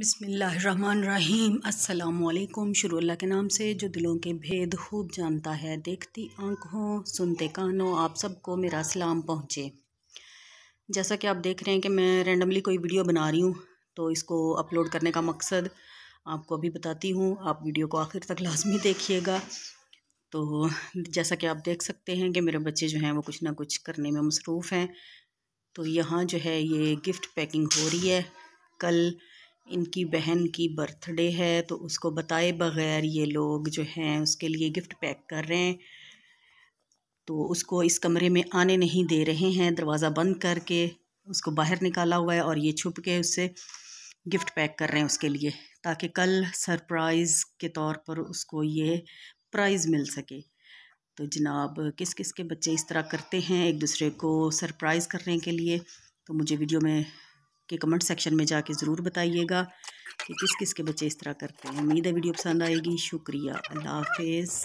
बिसमीम अल्लाम शुरू अल्लाह के नाम से जो दिलों के भेद खूब जानता है देखती आँखों सुनते कानों आप सबको मेरा सलाम पहुँचे जैसा कि आप देख रहे हैं कि मैं रेंडमली कोई वीडियो बना रही हूँ तो इसको अपलोड करने का मकसद आपको अभी बताती हूँ आप वीडियो को आखिर तक लाजमी देखिएगा तो जैसा कि आप देख सकते हैं कि मेरे बच्चे जो हैं वो कुछ ना कुछ करने में मसरूफ़ हैं तो यहाँ जो है ये गिफ्ट पैकिंग हो रही है कल इनकी बहन की बर्थडे है तो उसको बताए बगैर ये लोग जो हैं उसके लिए गिफ्ट पैक कर रहे हैं तो उसको इस कमरे में आने नहीं दे रहे हैं दरवाज़ा बंद करके उसको बाहर निकाला हुआ है और ये छुप के उससे गिफ्ट पैक कर रहे हैं उसके लिए ताकि कल सरप्राइज़ के तौर पर उसको ये प्राइज़ मिल सके तो जनाब किस किस के बच्चे इस तरह करते हैं एक दूसरे को सरप्राइज़ करने के लिए तो मुझे वीडियो में के कमेंट सेक्शन में जाके ज़रूर बताइएगा कि किस किस के बच्चे इस तरह करते हैं उम्मीद है वीडियो पसंद आएगी शुक्रिया अल्लाह हाफिज़